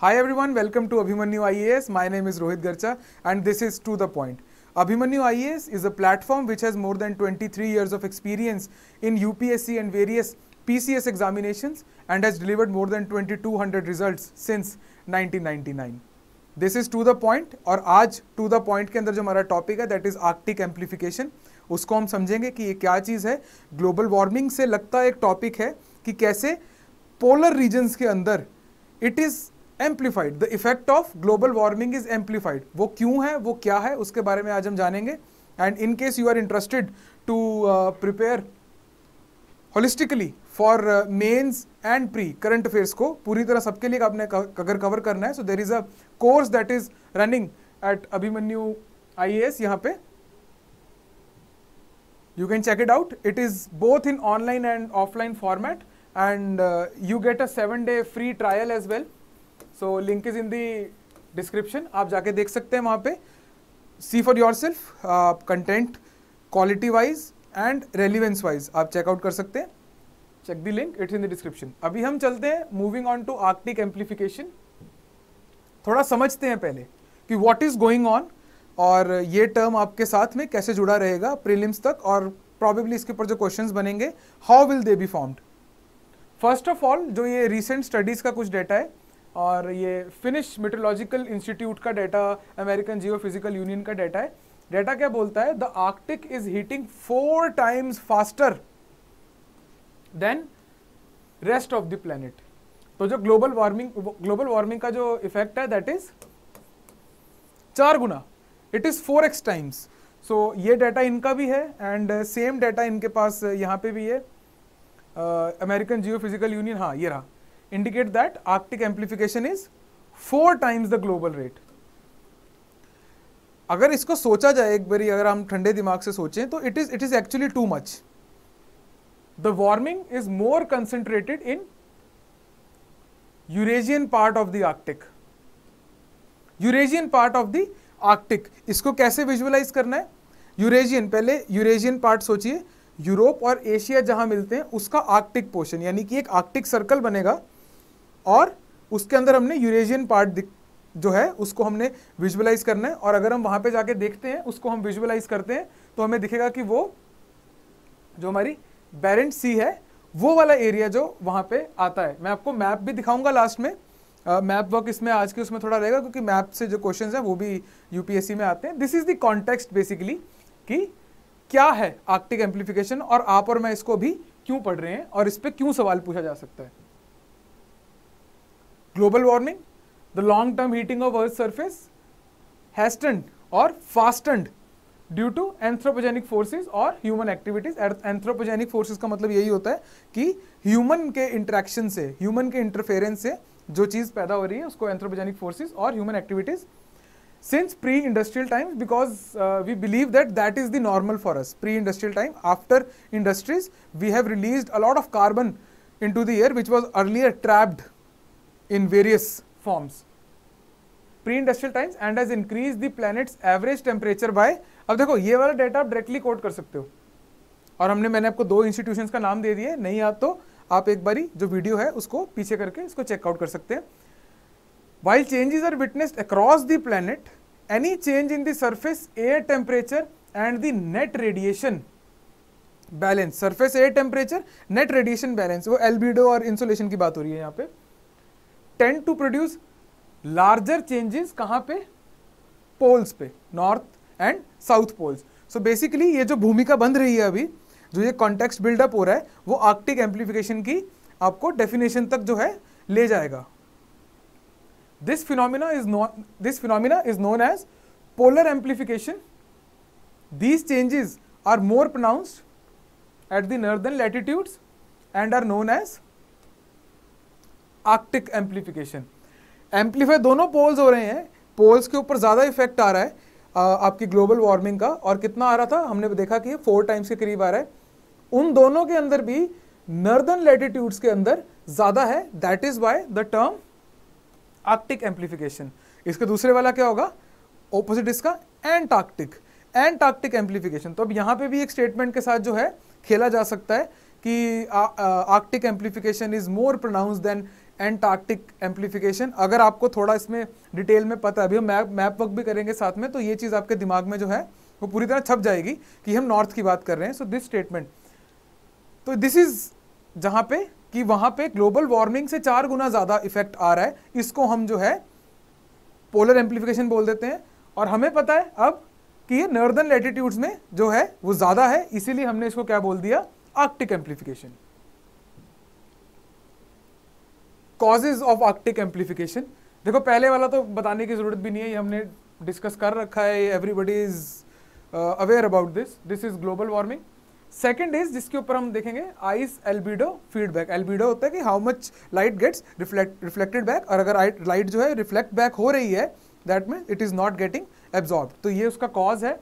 Hi everyone welcome to Abhimanyu IAS my name is Rohit Garcha and this is to the point Abhimanyu IAS is a platform which has more than 23 years of experience in UPSC and various PCS examinations and has delivered more than 2200 results since 1999 this is to the point और आज to the point के अंदर जो हमारा topic है that is Arctic amplification उसको हम समझेंगे कि ये क्या चीज़ है ग्लोबल वार्मिंग से लगता एक टॉपिक है कि कैसे पोलर रीजन्स के अंदर it is amplified the effect of global warming is amplified वो क्यों है वो क्या है उसके बारे में आज हम जानेंगे and in case you are interested to prepare holistically for mains and pre current affairs को पूरी तरह सबके लिए आपने अगर कवर करना है so there is a course that is running at Abhimanyu I A S यहाँ पे you can check it out it is both in online and offline format and you get a seven day free trial as well so link is in the description आप जाके देख सकते हैं वहाँ पे see for yourself content quality wise and relevance wise आप check out कर सकते हैं check the link it's in the description अभी हम चलते हैं moving on to Arctic amplification थोड़ा समझते हैं पहले कि वॉट इज गोइंग ऑन और ये टर्म आपके साथ में कैसे जुड़ा रहेगा प्रीलिम्स तक और प्रॉबेबली इसके ऊपर जो क्वेश्चन बनेंगे how will they be formed first of all जो ये रिसेंट स्टडीज़ का कुछ डेटा है और ये फिनिश मेट्रोलॉजिकल इंस्टीट्यूट का डाटा अमेरिकन फिजिकल यूनियन का डाटा है डाटा क्या बोलता है the Arctic is heating four times faster than rest of the planet तो जो ग्लोबल वार्मिंग ग्लोबल वार्मिंग का जो इफेक्ट है दैट इज चार गुना it is four x times so ये डाटा इनका भी है एंड सेम डाटा इनके पास यहाँ पे भी है अमेरिकन जियो फिजिकल यूनियन हाँ ये रहा indicate that Arctic amplification is four times the global rate अगर इसको सोचा जाए एक बारी अगर हम ठंडे दिमाग से सोचें तो it is it is actually too much the warming is more concentrated in Eurasian part of the Arctic Eurasian part of the Arctic इसको कैसे विजुअलाइज करना है यूरेजियन पहले यूरेजियन पार्ट सोचिए यूरोप और एशिया जहां मिलते हैं उसका आर्कटिक पोर्शन यानी कि एक आर्कटिक सर्कल बनेगा और उसके अंदर हमने यूरेजियन पार्ट जो है उसको हमने विजुअलाइज करना है और अगर हम वहां पे जाके देखते हैं उसको हम विजुअलाइज करते हैं तो हमें दिखेगा कि वो जो हमारी बैरेंट सी है वो वाला एरिया जो वहां पे आता है मैं आपको मैप भी दिखाऊंगा लास्ट में मैप uh, वर्क इसमें आज के उसमें थोड़ा रहेगा क्योंकि मैप से जो क्वेश्चन है वो भी यूपीएससी में आते हैं this is the context basically कि क्या है आर्टिक एम्पलीफिकेशन और आप और मैं इसको भी क्यों पढ़ रहे हैं और इस पर क्यों सवाल पूछा जा सकता है global warming the long term heating of earth surface hastened or fastened due to anthropogenic forces और ह्यूमन एक्टिविटीज एंथ्रोपोजेनिक फोर्सेज का मतलब यही होता है कि ह्यूमन के इंट्रैक्शन से ह्यूमन के इंटरफेरेंस से जो चीज़ पैदा हो रही है उसको एंथ्रोपोजेनिक फोर्सेज और human activities since pre industrial time because we believe that that is the normal for us pre industrial time after industries we have release a lot of carbon into the air which was earlier trapped in various forms. Pre-industrial times and has increased the planet's average temperature by अब देखो ये वाला data आप directly quote कर सकते हो और हमने मैंने आपको दो इंस्टीट्यूशंस का नाम दे दिए नहीं आप तो आप एक बारी जो वीडियो है उसको पीछे करके इसको चेकआउट कर सकते हैं while changes are witnessed across the planet any change in the surface air temperature and the net radiation balance surface air temperature net radiation balance वो albedo और insolation की बात हो रही है यहाँ पे tend to produce larger changes कहाँ पे पोल्स पे north and south poles so basically ये जो भूमिका बन रही है अभी जो ये कॉन्टेक्स्ट बिल्डअप हो रहा है वो आर्कटिक एम्पलीफिकेशन की आपको डेफिनेशन तक जो है ले जाएगा this phenomena is known this phenomena is known as polar amplification these changes are more pronounced at the northern latitudes and are known as Arctic amplification amplify दोनों पोल्स हो रहे हैं पोल्स के ऊपर ज़्यादा इफेक्ट आ रहा है आपकी ग्लोबल वार्मिंग का और कितना आ रहा था हमने देखा कि फोर टाइम्स के करीब आ रहा है उन दोनों के अंदर भी नर्दर्न लेटिट्यूड्स के अंदर ज़्यादा है that is by the term Arctic amplification इसके दूसरे वाला क्या होगा ऑपोजिट इसका एंटार्क्टिक एंटार्क्टिक एम्पलीफिकेशन तो अब यहाँ पे भी एक स्टेटमेंट के साथ जो है खेला जा सकता है कि Arctic amplification is more pronounce than Antarctic amplification अगर आपको थोड़ा इसमें डिटेल में पता है अभी हम मैप मैप वर्क भी करेंगे साथ में तो ये चीज़ आपके दिमाग में जो है वो पूरी तरह छप जाएगी कि हम नॉर्थ की बात कर रहे हैं सो दिस स्टेटमेंट तो दिस इज़ जहाँ पे कि वहाँ पे ग्लोबल वार्मिंग से चार गुना ज़्यादा इफेक्ट आ रहा है इसको हम जो है पोलर एम्पलीफिकेशन बोल देते हैं और हमें पता है अब कि ये नॉर्दर्न लेटीट्यूड्स में जो है वो ज़्यादा है इसीलिए हमने इसको क्या बोल दिया Arctic amplification. Causes of Arctic amplification देखो पहले वाला तो बताने की ज़रूरत भी नहीं है ये हमने डिस्कस कर रखा है everybody is aware about this this is global warming second is जिसके ऊपर हम देखेंगे आइस एल्बिडो फीडबैक एल्बिडो होता है कि how much light gets reflected back और अगर लाइट जो है रिफ्लेक्ट बैक हो रही है that mean it is not getting absorb तो ये उसका कॉज है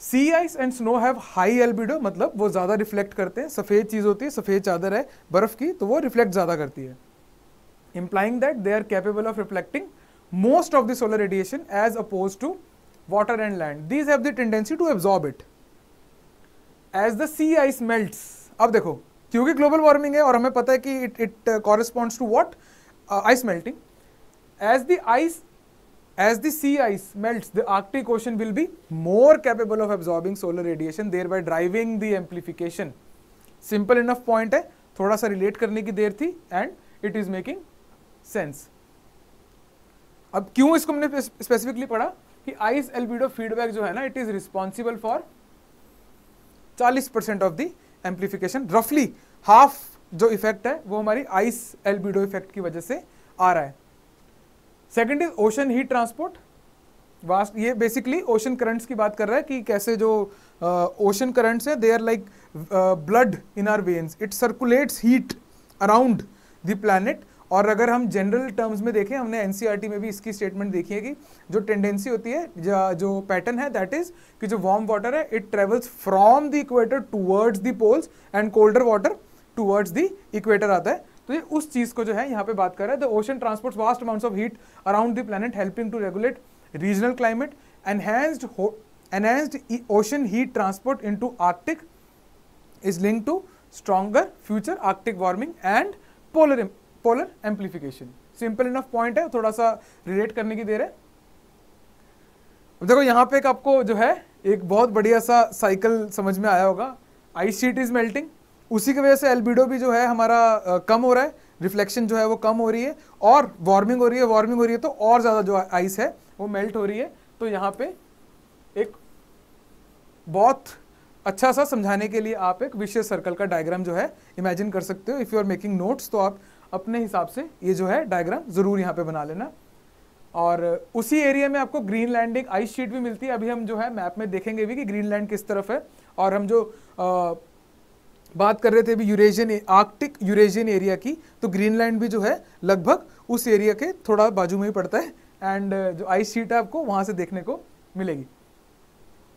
sea ice and snow have high albedo मतलब वो ज्यादा रिफ्लेक्ट करते हैं सफेद चीज होती है सफेद चादर है बर्फ की तो वो रिफ्लेक्ट ज्यादा करती है implying that they are capable of reflecting most of the solar radiation as oppose to water and land these have the tendency to absorb it as the sea ice melt अब देखो क्योंकि global warming है और हमें पता है कि it it corresponds to what ice melting as the ice As the sea ice melts, the Arctic Ocean will be more capable of absorbing solar radiation, thereby driving the amplification. Simple enough point है थोड़ा सा relate करने की देर थी and it is making sense. अब क्यों इसको हमने specifically पढ़ा कि ice albedo feedback जो है ना it is responsible for 40 percent of the amplification रफली हाफ जो इफेक्ट है वो हमारी आइस एल्बिडो इफेक्ट की वजह से आ रहा है second is ocean heat transport vast ये बेसिकली ओशन करंट्स की बात कर रहा है कि कैसे जो ओशन करंट्स है they are like blood in our veins it circulates heat around the planet और अगर हम जनरल टर्म्स में देखें हमने एन e में भी इसकी स्टेटमेंट देखी है कि जो टेंडेंसी होती है जो पैटर्न है दैट इज कि जो वार्म वाटर है it travels from the equator towards the poles and colder water towards the equator आता है तो ये उस चीज़ को जो है यहाँ पे बात कर रहे हैं the ocean transports vast amounts of heat around the planet helping to regulate regional climate enhanced ocean heat transport into Arctic is link to stronger future Arctic warming and polar polar amplification simple enough point है थोड़ा सा relate करने की देर है देखो यहाँ पे एक आपको जो है एक बहुत बढ़िया सा साइकिल समझ में आया होगा आइस शीट इज मेल्टिंग उसी की वजह से एल्बिडो भी जो है हमारा कम हो रहा है रिफ्लेक्शन जो है वो कम हो रही है और वार्मिंग हो रही है वार्मिंग हो रही है तो और ज़्यादा जो आइस है वो मेल्ट हो रही है तो यहाँ पे एक बहुत अच्छा सा समझाने के लिए आप एक विशेष सर्कल का डायग्राम जो है इमेजिन कर सकते हो if you are making notes तो आप अपने हिसाब से ये जो है डायग्राम ज़रूर यहाँ पे बना लेना और उसी एरिया में आपको ग्रीन लैंड एक आइस शीट भी मिलती है अभी हम जो है मैप में देखेंगे भी कि ग्रीन लैंड किस तरफ है और हम जो बात कर रहे थे अभी यूरेजियन आर्कटिक यूरेजियन एरिया की तो ग्रीनलैंड भी जो है लगभग उस एरिया के थोड़ा बाजू में ही पड़ता है एंड uh, जो आइस शीट है आपको वहां से देखने को मिलेगी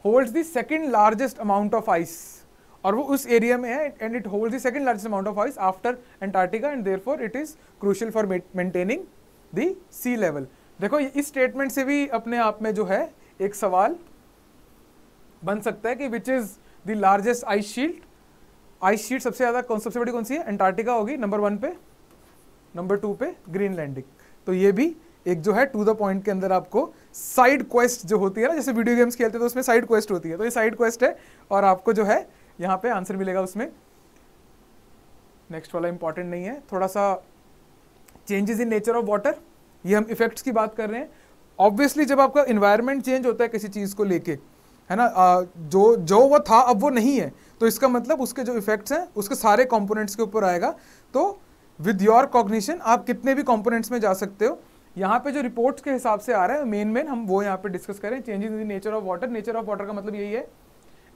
holds the second largest amount of ice और वो उस एरिया में है and it holds the second largest amount of ice after Antarctica and therefore it is crucial for maintaining the sea level देखो इस स्टेटमेंट से भी अपने आप में जो है एक सवाल बन सकता है कि which is the largest ice shield ice sheet सबसे ज़्यादा कौन सबसे बड़ी कौन सी है एंटार्क्टिका होगी नंबर वन पे नंबर टू पे ग्रीनलैंडिक तो ये भी एक जो है टू द पॉइंट के अंदर आपको साइड क्वेस्ट जो होती है ना जैसे वीडियो गेम्स खेलते हैं तो उसमें साइड क्वेस्ट होती है तो ये साइड क्वेस्ट है और आपको जो है यहाँ पे आंसर मिलेगा उसमें नेक्स्ट वाला इंपॉर्टेंट नहीं है थोड़ा सा changes in nature of water ये हम इफेक्ट्स की बात कर रहे हैं ऑब्वियसली जब आपका इन्वायरमेंट चेंज होता है किसी चीज़ को लेके है ना जो जो वो था अब वो नहीं है तो इसका मतलब उसके जो इफेक्ट्स हैं उसके सारे कंपोनेंट्स के ऊपर आएगा तो विद योर कॉग्निशन आप कितने भी कंपोनेंट्स में जा सकते हो यहाँ पे जो रिपोर्ट्स के हिसाब से आ रहा है मेन मेन हम वो यहाँ पे डिस्कस करें changes in nature of water nature of water का मतलब यही है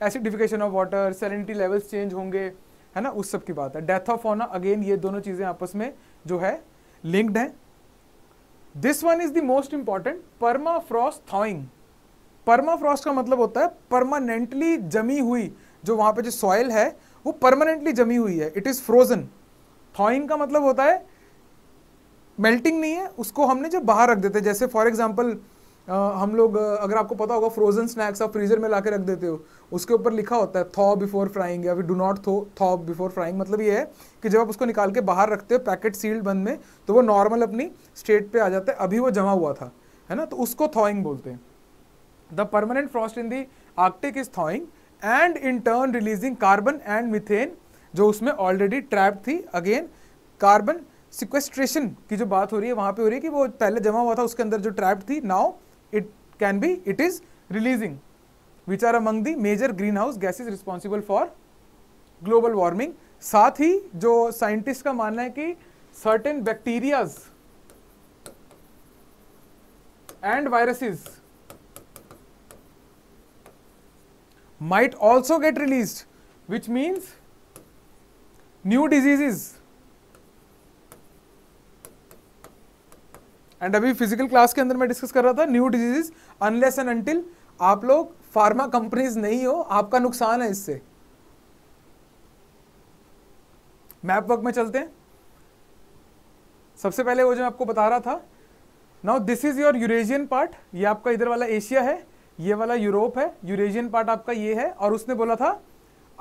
acidification of water salinity levels change होंगे है ना उस सब की बात है डेथ ऑफ होना अगेन ये दोनों चीज़ें आपस में जो है लिंक्ड हैं this one is the most important permafrost thawing permafrost का मतलब होता है परमानेंटली जमी हुई जो वहाँ पे जो सॉइल है वो परमानेंटली जमी हुई है इट इज़ फ्रोजन थॉइंग का मतलब होता है मेल्टिंग नहीं है उसको हमने जो बाहर रख देते हैं जैसे फॉर एग्जाम्पल हम लोग अगर आपको पता होगा फ्रोजन स्नैक्स आप फ्रीजर में ला के रख देते हो उसके ऊपर लिखा होता है थॉ बिफोर फ्राइंग या फिर do not thaw thaw before frying मतलब ये है कि जब आप उसको निकाल के बाहर रखते हो पैकेट सील्ड बंद में तो वो नॉर्मल अपनी स्टेट पे आ जाता है अभी वो जमा हुआ था है ना तो उसको थॉइंग बोलते हैं The permanent frost in the Arctic is thawing and in turn releasing carbon and methane जो उसमें ऑलरेडी ट्रैप थी अगेन कार्बन सिक्वेस्ट्रेशन की जो बात हो रही है वहां पे हो रही है कि वो पहले जमा हुआ था उसके अंदर जो ट्रैप थी now it can be it is releasing which are among the major greenhouse gases responsible for global warming साथ ही जो साइंटिस्ट का मानना है कि certain bacterias and viruses might also get released which means new diseases and अभी physical class के अंदर मैं डिस्कस कर रहा था new diseases unless and until आप लोग फार्मा कंपनीज नहीं हो आपका नुकसान है इससे मैप वर्क में चलते हैं सबसे पहले वो जो मैं आपको बता रहा था now this is your Eurasian part ये आपका इधर वाला एशिया है ये वाला यूरोप है यूरेजियन पार्ट आपका ये है और उसने बोला था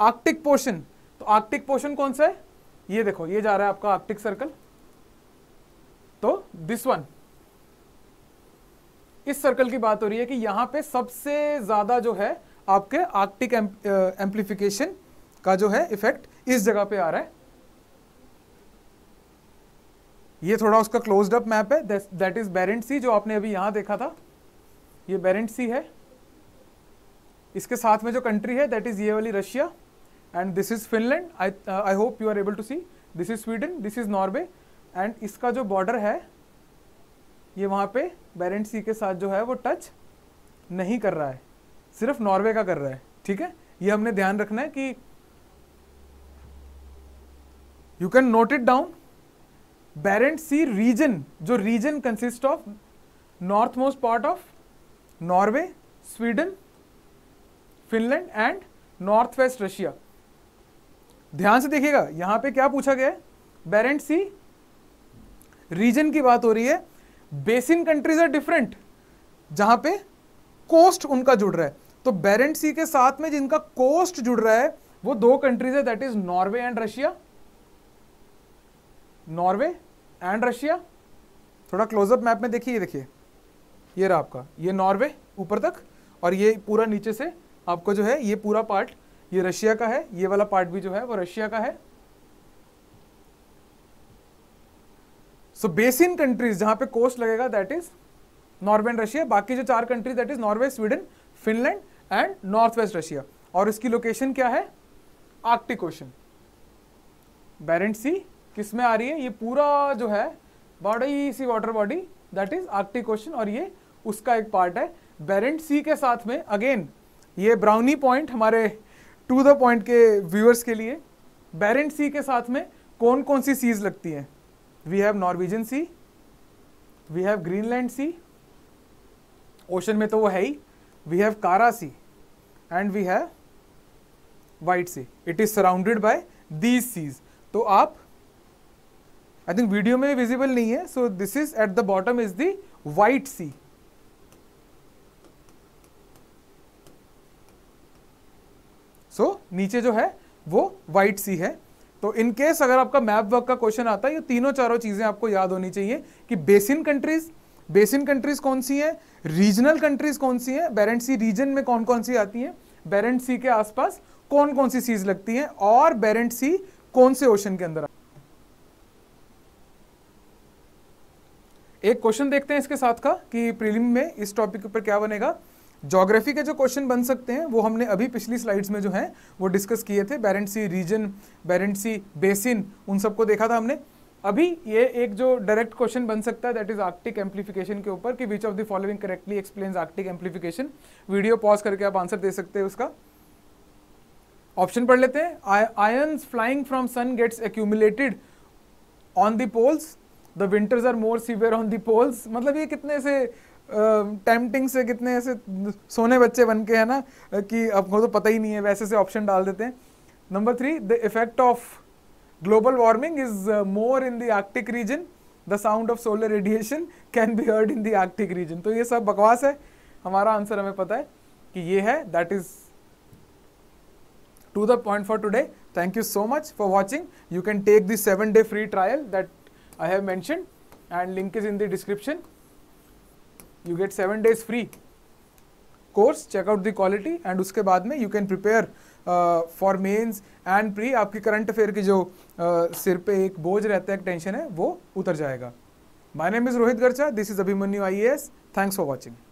आर्कटिक पोर्शन तो आर्कटिक पोर्शन कौन सा है ये देखो ये जा रहा है आपका आर्कटिक सर्कल तो दिस वन इस सर्कल की बात हो रही है कि यहां पे सबसे ज़्यादा जो है आपके आर्कटिक एम्प्लीफिकेशन का जो है इफेक्ट इस जगह पे आ रहा है ये थोड़ा उसका क्लोज्ड अप मैप है दैट इज बैरेंट सी जो आपने अभी यहां देखा था ये बैरेंट सी है इसके साथ में जो कंट्री है दैट इज़ ये वाली Russia and this is Finland I I hope you are able to see this is Sweden this is Norway and इसका जो बॉर्डर है ये वहाँ पे बैरेंट सी के साथ जो है वो टच नहीं कर रहा है सिर्फ नॉर्वे का कर रहा है ठीक है ये हमने ध्यान रखना है कि you can note it down Barents Sea region जो region consist of north most part of Norway Sweden Finland and north west Russia ध्यान से देखिएगा यहां पे क्या पूछा गया है बैरेंट सी रीजन की बात हो रही है बेसिन कंट्रीज आर डिफरेंट जहां पे कोस्ट उनका जुड़ रहा है तो बैरेंट सी के साथ में जिनका कोस्ट जुड़ रहा है वो दो कंट्रीज है that is Norway and Russia Norway and Russia थोड़ा क्लोजअप मैप में देखिए देखिए ये रहा आपका ये नॉर्वे ऊपर तक और ये पूरा नीचे से आपको जो है ये पूरा पार्ट ये रशिया का है ये वाला पार्ट भी जो है वो रशिया का है सो बेसिन कंट्रीज जहां पे कोस्ट लगेगा that is Norway and Russia बाकी जो चार countries that is Norway Sweden Finland and north west Russia और इसकी लोकेशन क्या है आर्कटिक ओशन बैरेंट सी किस में आ रही है ये पूरा जो है बड़ी सी water body that is Arctic Ocean और ये उसका एक पार्ट है बैरेंट सी के साथ में अगेन ये ब्राउनी पॉइंट हमारे टू द पॉइंट के व्यूअर्स के लिए बैरेंट सी के साथ में कौन कौन सी सीज लगती हैं we have Norwegian Sea we have Greenland Sea ocean में तो वो है ही we have Kara Sea and we have White Sea it is surrounded by these seas तो आप आई थिंक वीडियो में विजिबल नहीं है so this is at the bottom is the White Sea so so, नीचे जो है वो white सी है तो इन केस अगर आपका मैप वर्क का क्वेश्चन आता है ये तीनों चारों चीज़ें आपको याद होनी चाहिए कि बेसिन कंट्रीज बेसिन कंट्रीज कौन सी हैं रीजनल कंट्रीज कौन सी हैं बैरेंट सी रीजन में कौन कौन सी आती हैं बैरेंट सी के आसपास कौन कौन सी सीज लगती हैं और बैरेंट सी कौन से ओशन के अंदर एक क्वेश्चन देखते हैं इसके साथ का कि प्रीलिम में इस टॉपिक पर क्या बनेगा जोग्राफी के जो क्वेश्चन बन सकते हैं वो हमने अभी पिछली स्लाइड्स में जो है वो डिस्कस किए थे बैरेंटसी रीजन बैरेंटसी बेसिन उन सबको देखा था हमने अभी ये एक जो डायरेक्ट क्वेश्चन बन सकता है दैट इज आर्टिक एम्पलीफिकेशन के ऊपर कि which of the following correctly explain Arctic amplification video pause करके आप आंसर दे सकते हैं उसका ऑप्शन पढ़ लेते हैं ions flying from sun gets accumulated on the poles the winters are more severe on the poles मतलब ये कितने से टेम्पटिंग से कितने ऐसे सोने बच्चे बन के है ना कि आपको तो पता ही नहीं है वैसे से ऑप्शन डाल देते हैं number three the effect of global warming is more in the Arctic region the sound of solar radiation can be heard in the Arctic region तो ये सब बकवास है हमारा आंसर हमें पता है कि ये है that is to the point for today thank you so much for watching you can take this seven day free trial that I have mention and link is in the description you get seven days free course check out the quality and उसके बाद में you can prepare for mains and pre आपकी current affair की जो uh, सिर पे एक बोझ रहता है एक टेंशन है वो उतर जाएगा my name is Rohit Garcha this is Abhimanyu I thanks for watching